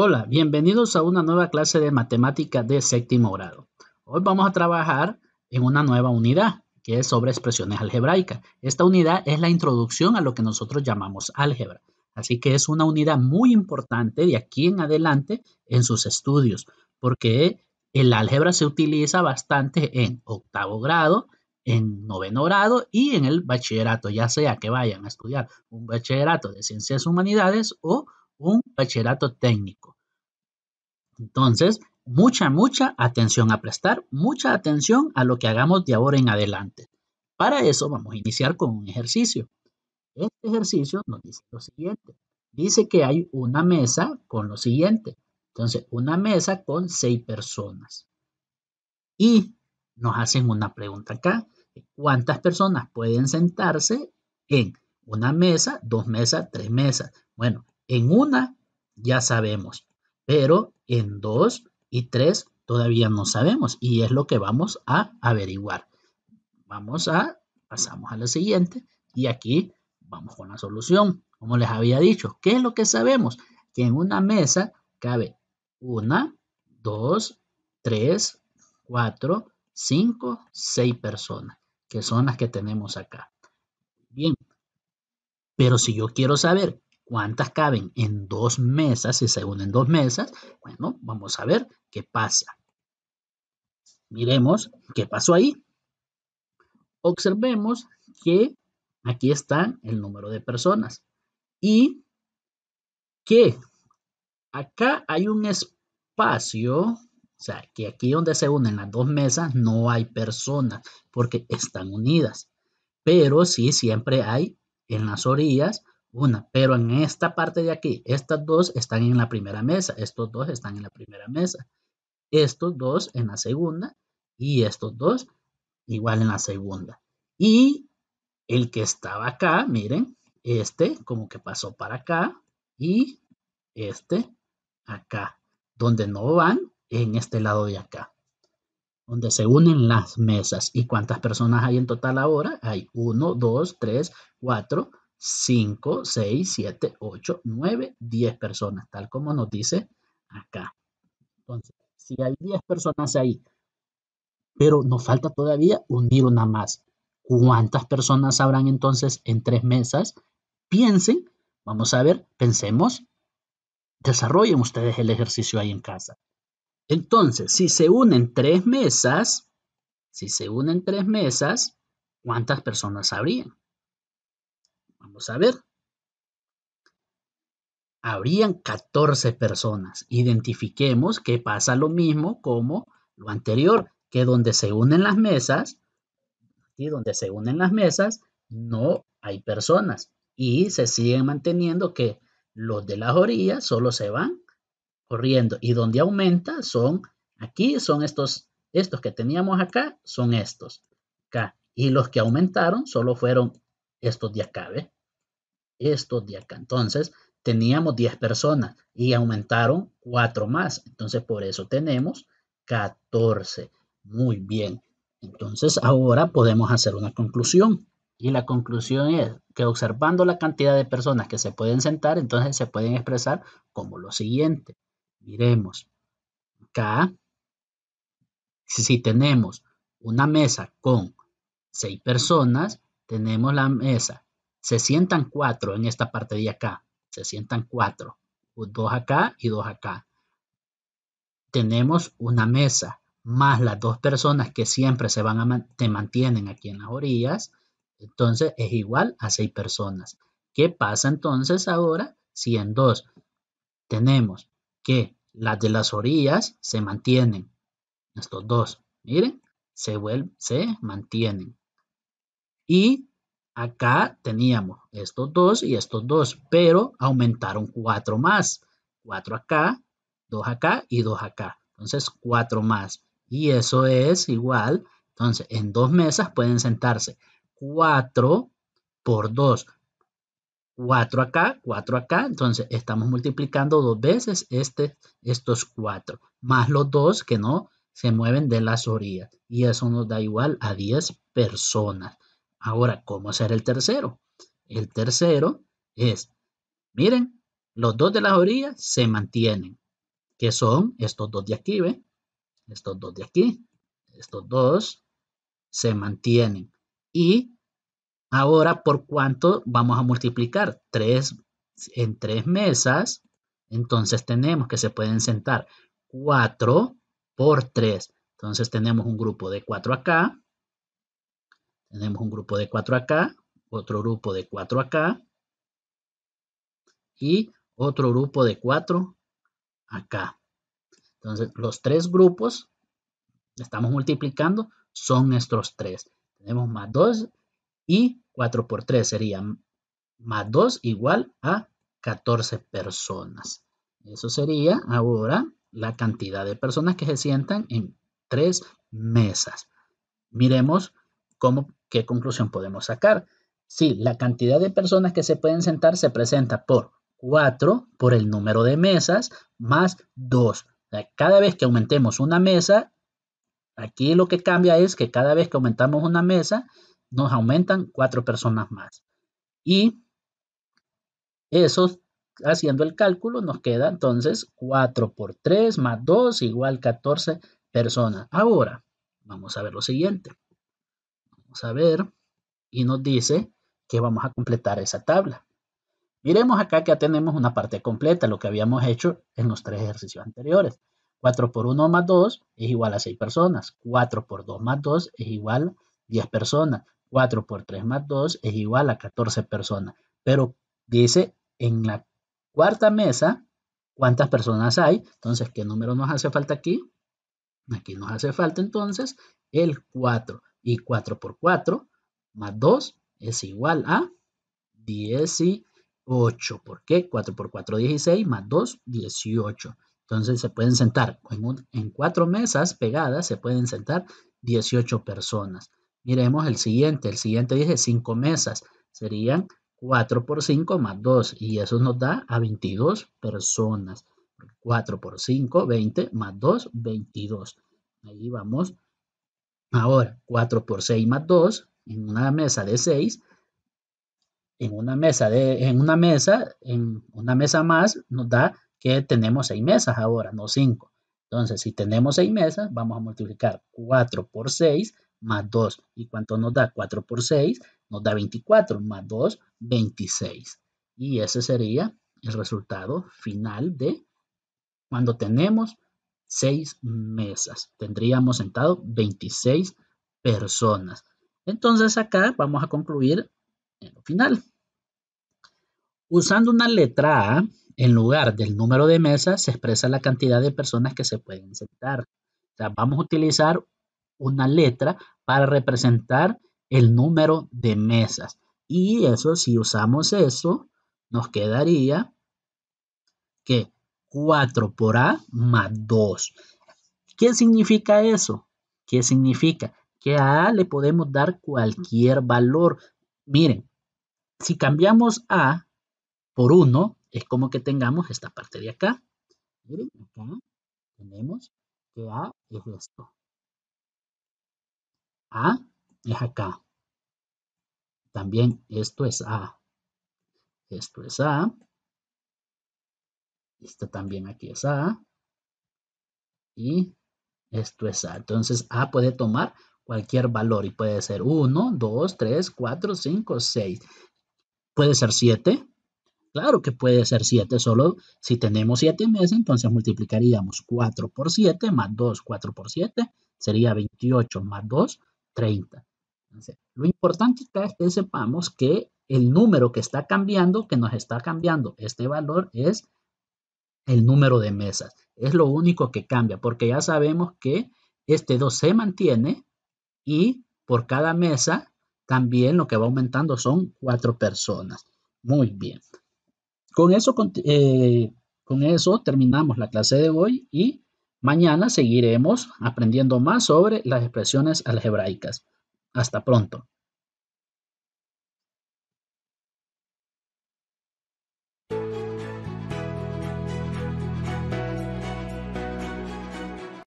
Hola, bienvenidos a una nueva clase de matemática de séptimo grado. Hoy vamos a trabajar en una nueva unidad, que es sobre expresiones algebraicas. Esta unidad es la introducción a lo que nosotros llamamos álgebra. Así que es una unidad muy importante de aquí en adelante en sus estudios, porque el álgebra se utiliza bastante en octavo grado, en noveno grado y en el bachillerato, ya sea que vayan a estudiar un bachillerato de ciencias humanidades o un bachillerato técnico. Entonces, mucha, mucha atención a prestar, mucha atención a lo que hagamos de ahora en adelante. Para eso vamos a iniciar con un ejercicio. Este ejercicio nos dice lo siguiente. Dice que hay una mesa con lo siguiente. Entonces, una mesa con seis personas. Y nos hacen una pregunta acá. ¿Cuántas personas pueden sentarse en una mesa, dos mesas, tres mesas? Bueno, en una ya sabemos, pero en dos y tres todavía no sabemos y es lo que vamos a averiguar. Vamos a, pasamos a la siguiente y aquí vamos con la solución. Como les había dicho, ¿qué es lo que sabemos? Que en una mesa cabe una, dos, tres, cuatro, cinco, seis personas, que son las que tenemos acá. Bien, pero si yo quiero saber ¿Cuántas caben en dos mesas? Si se unen dos mesas, bueno, vamos a ver qué pasa. Miremos qué pasó ahí. Observemos que aquí está el número de personas y que acá hay un espacio, o sea, que aquí donde se unen las dos mesas no hay personas porque están unidas, pero sí siempre hay en las orillas una, pero en esta parte de aquí, estas dos están en la primera mesa, estos dos están en la primera mesa, estos dos en la segunda y estos dos igual en la segunda. Y el que estaba acá, miren, este como que pasó para acá y este acá, donde no van en este lado de acá, donde se unen las mesas. ¿Y cuántas personas hay en total ahora? Hay uno, dos, tres, cuatro. 5, 6, 7, 8, 9, 10 personas, tal como nos dice acá. Entonces, si hay 10 personas ahí, pero nos falta todavía unir una más. ¿Cuántas personas habrán entonces en tres mesas? Piensen, vamos a ver, pensemos, desarrollen ustedes el ejercicio ahí en casa. Entonces, si se unen tres mesas, si se unen tres mesas, ¿cuántas personas habrían? Vamos a ver. Habrían 14 personas. Identifiquemos que pasa lo mismo como lo anterior, que donde se unen las mesas, y donde se unen las mesas, no hay personas. Y se sigue manteniendo que los de las orillas solo se van corriendo. Y donde aumenta son aquí, son estos, estos que teníamos acá, son estos. Acá. Y los que aumentaron solo fueron estos de acá, ¿ves? Esto de acá. Entonces, teníamos 10 personas y aumentaron 4 más. Entonces, por eso tenemos 14. Muy bien. Entonces, ahora podemos hacer una conclusión. Y la conclusión es que observando la cantidad de personas que se pueden sentar, entonces se pueden expresar como lo siguiente. Miremos, acá, si tenemos una mesa con 6 personas, tenemos la mesa se sientan cuatro en esta parte de acá. Se sientan cuatro. Dos acá y dos acá. Tenemos una mesa más las dos personas que siempre se van a te mantienen aquí en las orillas. Entonces es igual a seis personas. ¿Qué pasa entonces ahora si en dos tenemos que las de las orillas se mantienen? Estos dos, miren, se, se mantienen. Y Acá teníamos estos dos y estos dos, pero aumentaron cuatro más. Cuatro acá, dos acá y dos acá. Entonces, cuatro más. Y eso es igual. Entonces, en dos mesas pueden sentarse cuatro por dos. Cuatro acá, cuatro acá, entonces estamos multiplicando dos veces este, estos cuatro. más los dos que no se mueven de las orillas. Y eso nos da igual a 10 personas. Ahora, ¿cómo hacer el tercero? El tercero es, miren, los dos de las orillas se mantienen, que son estos dos de aquí, ¿ve? Estos dos de aquí, estos dos se mantienen. Y ahora, ¿por cuánto vamos a multiplicar? Tres, en tres mesas, entonces tenemos que se pueden sentar cuatro por tres. Entonces tenemos un grupo de cuatro acá, tenemos un grupo de 4 acá, otro grupo de 4 acá y otro grupo de 4 acá. Entonces, los tres grupos, estamos multiplicando, son nuestros tres. Tenemos más 2 y 4 por 3 sería más 2 igual a 14 personas. Eso sería ahora la cantidad de personas que se sientan en tres mesas. Miremos cómo ¿Qué conclusión podemos sacar? Si sí, la cantidad de personas que se pueden sentar se presenta por 4 por el número de mesas más 2. Cada vez que aumentemos una mesa, aquí lo que cambia es que cada vez que aumentamos una mesa, nos aumentan 4 personas más. Y eso, haciendo el cálculo, nos queda entonces 4 por 3 más 2 igual 14 personas. Ahora, vamos a ver lo siguiente. Vamos a ver. Y nos dice que vamos a completar esa tabla. Miremos acá que ya tenemos una parte completa, lo que habíamos hecho en los tres ejercicios anteriores. 4 por 1 más 2 es igual a 6 personas. 4 por 2 más 2 es igual a 10 personas. 4 por 3 más 2 es igual a 14 personas. Pero dice en la cuarta mesa cuántas personas hay. Entonces, ¿qué número nos hace falta aquí? Aquí nos hace falta entonces el 4. Y 4 por 4 más 2 es igual a 18. ¿Por qué? 4 por 4, 16, más 2, 18. Entonces se pueden sentar en, 4 cuatro mesas pegadas, se pueden sentar 18 personas. Miremos el siguiente. El siguiente dice 5 mesas. Serían 4 por 5 más 2. Y eso nos da a 22 personas. 4 por 5, 20, más 2, 22. Ahí vamos Ahora, 4 por 6 más 2 en una mesa de 6. En una mesa de, en una mesa, en una mesa más nos da que tenemos 6 mesas ahora, no 5. Entonces, si tenemos 6 mesas, vamos a multiplicar 4 por 6 más 2. ¿Y cuánto nos da? 4 por 6 nos da 24, más 2, 26. Y ese sería el resultado final de cuando tenemos seis mesas. Tendríamos sentado 26 personas. Entonces acá vamos a concluir en lo final. Usando una letra A, en lugar del número de mesas, se expresa la cantidad de personas que se pueden sentar. O sea, vamos a utilizar una letra para representar el número de mesas. Y eso, si usamos eso, nos quedaría que 4 por A más 2. ¿Qué significa eso? ¿Qué significa? Que a A le podemos dar cualquier valor. Miren, si cambiamos A por 1, es como que tengamos esta parte de acá. Miren, acá tenemos que A es esto. A es acá. También esto es A. Esto es A. Esta también aquí es A. Y esto es A. Entonces A puede tomar cualquier valor y puede ser 1, 2, 3, 4, 5, 6. ¿Puede ser 7? Claro que puede ser 7, solo si tenemos 7 meses, entonces multiplicaríamos 4 por 7 más 2, 4 por 7 sería 28 más 2, 30. lo importante es que sepamos que el número que está cambiando, que nos está cambiando este valor es el número de mesas. Es lo único que cambia, porque ya sabemos que este 2 se mantiene y por cada mesa también lo que va aumentando son cuatro personas. Muy bien. Con eso, eh, con eso terminamos la clase de hoy y mañana seguiremos aprendiendo más sobre las expresiones algebraicas. Hasta pronto.